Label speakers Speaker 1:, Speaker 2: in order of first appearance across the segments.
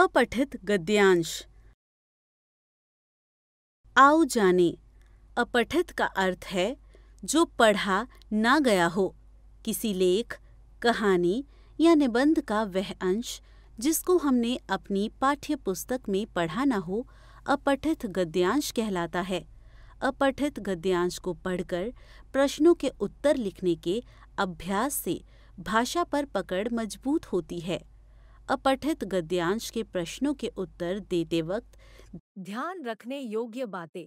Speaker 1: अपठित गद्यांश आओ जाने अपठित का
Speaker 2: अर्थ है जो पढ़ा ना गया हो किसी लेख कहानी या निबंध का वह अंश जिसको हमने अपनी पाठ्य पुस्तक में पढ़ा ना हो अपठित गद्यांश कहलाता है अपठित गद्यांश को पढ़कर प्रश्नों के उत्तर लिखने के अभ्यास से भाषा पर पकड़ मजबूत होती है अपठित गद्यांश के प्रश्नों के उत्तर देते वक्त ध्यान रखने योग्य बातें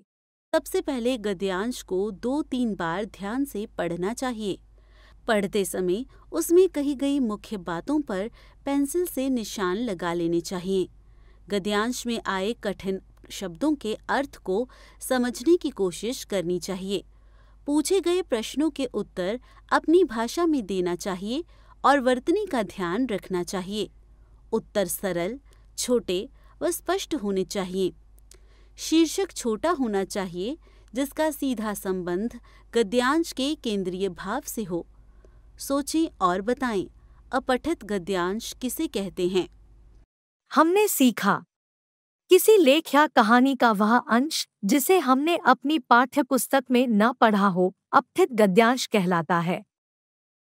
Speaker 2: सबसे पहले गद्यांश को दो तीन बार ध्यान से पढ़ना चाहिए पढ़ते समय उसमें कही गई मुख्य बातों पर पेंसिल से निशान लगा लेने चाहिए गद्यांश में आए कठिन शब्दों के अर्थ को समझने की कोशिश करनी चाहिए पूछे गए प्रश्नों के उत्तर अपनी भाषा में देना चाहिए और वर्तनी का ध्यान रखना चाहिए उत्तर सरल छोटे व स्पष्ट होने चाहिए शीर्षक छोटा होना चाहिए जिसका सीधा संबंध गद्यांश के केंद्रीय भाव से हो सोचें और बताएं
Speaker 1: अपठित गद्यांश किसे कहते हैं हमने सीखा किसी लेख या कहानी का वह अंश जिसे हमने अपनी पाठ्य पुस्तक में न पढ़ा हो अपठित गद्यांश कहलाता है